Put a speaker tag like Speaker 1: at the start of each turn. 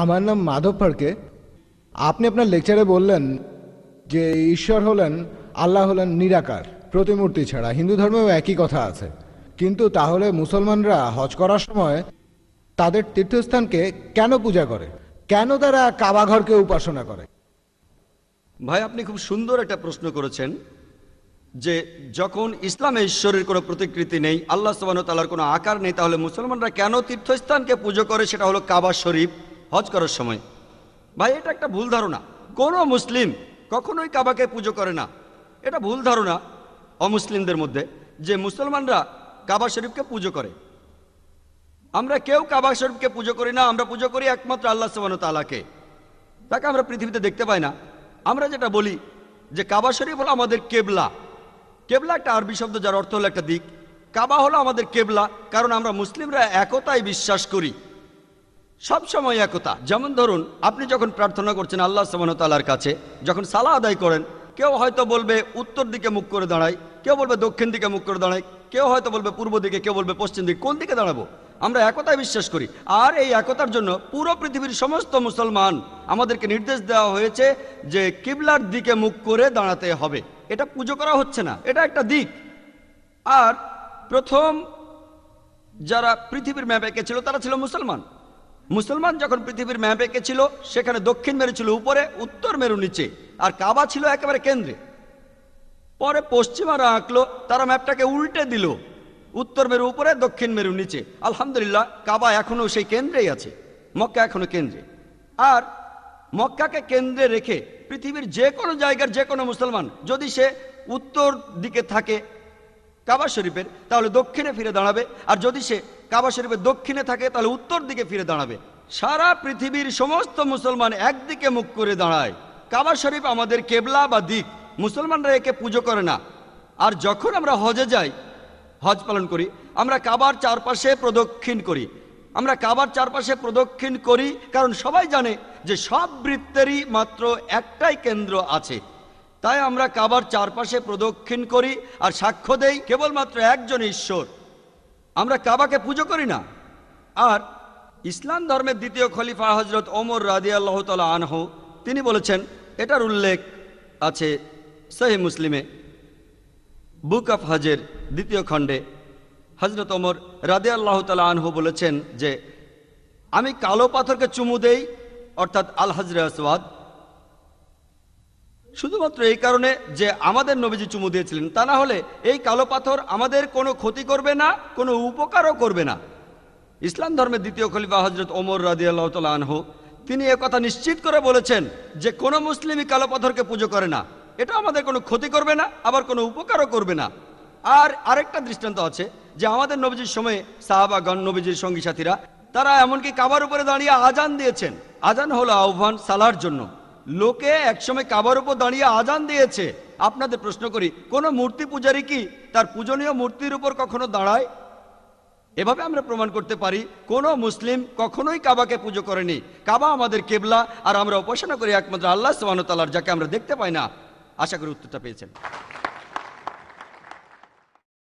Speaker 1: আমার নাম মাধব ফাড়কে আপনি আপনার লেকচারে বললেন যে ঈশ্বর হলেন আল্লাহ হলেন নিরাকার প্রতিমূর্তি ছাড়া হিন্দু ধর্মেও একই কথা আছে কিন্তু তাহলে মুসলমানরা হজ করার সময় তাদের তীর্থস্থানকে কেন পূজা করে কেন তারা কাবাঘরকে উপাসনা করে
Speaker 2: ভাই আপনি খুব সুন্দর একটা প্রশ্ন করেছেন যে যখন ইসলামে ঈশ্বরের কোনো প্রতিকৃতি নেই আল্লাহ সোবান তালার কোনো আকার নেই তাহলে মুসলমানরা কেন তীর্থস্থানকে পুজো করে সেটা হলো কাবা শরীফ হজ করার সময় ভাই এটা একটা ভুল ধারণা কোনো মুসলিম কখনোই কাবাকে পুজো করে না এটা ভুল ধারণা অমুসলিমদের মধ্যে যে মুসলমানরা কাবা শরীফকে পুজো করে আমরা কেউ কাবা শরীফকে পুজো করি না আমরা পুজো করি একমাত্র আল্লাহ সুবান তালাকে তাকে আমরা পৃথিবীতে দেখতে পাই না আমরা যেটা বলি যে কাবা শরীফ হলো আমাদের কেবলা কেবলা একটা আরবি শব্দ যার অর্থ হলো একটা দিক কাবা হলো আমাদের কেবলা কারণ আমরা মুসলিমরা একতায় বিশ্বাস করি সবসময় একতা যেমন ধরুন আপনি যখন প্রার্থনা করছেন আল্লাহ সামানতালার কাছে যখন সালা আদায় করেন কেউ হয়তো বলবে উত্তর দিকে মুখ করে দাঁড়ায় কেউ বলবে দক্ষিণ দিকে মুখ করে দাঁড়ায় কেউ হয়তো বলবে পূর্ব দিকে কেউ বলবে পশ্চিম দিকে কোন দিকে দাঁড়াবো আমরা একতায় বিশ্বাস করি আর এই একতার জন্য পুরো পৃথিবীর সমস্ত মুসলমান আমাদেরকে নির্দেশ দেওয়া হয়েছে যে কিবলার দিকে মুখ করে দাঁড়াতে হবে এটা পুজো করা হচ্ছে না এটা একটা দিক আর প্রথম যারা পৃথিবীর ম্যাপে এঁকেছিল তারা ছিল মুসলমান মুসলমান যখন পৃথিবীর ম্যাপ এঁকেছিল সেখানে দক্ষিণ মেরু ছিল উপরে উত্তর মেরু নিচে আর কাবা ছিল একেবারে কেন্দ্রে পরে পশ্চিমারা আঁকলো তারা ম্যাপটাকে উল্টে দিল উত্তর মেরু উপরে দক্ষিণ মেরু নিচে আলহামদুলিল্লাহ কাবা এখনও সেই কেন্দ্রেই আছে মক্কা এখনও কেন্দ্রে আর মক্কাকে কেন্দ্রে রেখে পৃথিবীর যে কোনো জায়গার যে কোনো মুসলমান যদি সে উত্তর দিকে থাকে কাবা শরীফের তাহলে দক্ষিণে ফিরে দাঁড়াবে আর যদি সে কাবা শরীফের দক্ষিণে থাকে তাহলে উত্তর দিকে ফিরে দাঁড়াবে সারা পৃথিবীর সমস্ত মুসলমান একদিকে মুখ করে দাঁড়ায় কাবা শরীফ আমাদের কেবলা বা দিক মুসলমানরা একে পুজো করে না আর যখন আমরা হজে যাই হজ পালন করি আমরা কাবার চারপাশে প্রদক্ষিণ করি আমরা কাবার চারপাশে প্রদক্ষিণ করি কারণ সবাই জানে যে সব বৃত্তেরই মাত্র একটাই কেন্দ্র আছে তাই আমরা কাবার চারপাশে প্রদক্ষিণ করি আর সাক্ষ্য দেই কেবলমাত্র একজন ঈশ্বর আমরা কাবাকে পুজো করি না আর ইসলাম ধর্মের দ্বিতীয় খলিফা হজরত ওমর রাজি আল্লাহ তালা আনহ তিনি বলেছেন এটার উল্লেখ আছে সহি মুসলিমে বুক অফ হজের দ্বিতীয় খণ্ডে হজরত ওমর রাদে আল্লাহ তালা আনহু বলেছেন যে আমি কালো পাথরকে চুমু দেই অর্থাৎ আল হজরে আসওয়াদ শুধুমাত্র এই কারণে যে আমাদের নবীজি চুমু দিয়েছিলেন তা না হলে এই কালো পাথর আমাদের কোনো ক্ষতি করবে না কোনো উপকারও করবে না ইসলাম ধর্মের দ্বিতীয় খলিফা হজরত ওমর রাজি আল্লাহ আনহু তিনি কথা নিশ্চিত করে বলেছেন যে কোনো মুসলিমই কালো পাথরকে পুজো করে না এটা আমাদের কোনো ক্ষতি করবে না আবার কোনো উপকারও করবে না আর আরেকটা দৃষ্টান্ত আছে যে আমাদের নবীজির সময়ে সাহাবাগণ নবীজির সঙ্গী সাথীরা তারা এমনকি কাবার উপরে দাঁড়িয়ে আজান দিয়েছেন আজান হলো আহ্বান সালার জন্য লোকে একসময় কাবার উপর দাঁড়িয়ে আজান দিয়েছে আপনাদের প্রশ্ন করি কোন মূর্তি পূজারী কি তার পূজনীয় মূর্তির উপর কখনো দাঁড়ায় এভাবে আমরা প্রমাণ করতে পারি কোন মুসলিম কখনোই কাবাকে পুজো করেনি কাবা আমাদের কেবলা আর আমরা উপাসনা করি একমাত্র আল্লাহ সোহানতালার যাকে আমরা দেখতে পাই না আশা করি উত্তরটা পেয়েছেন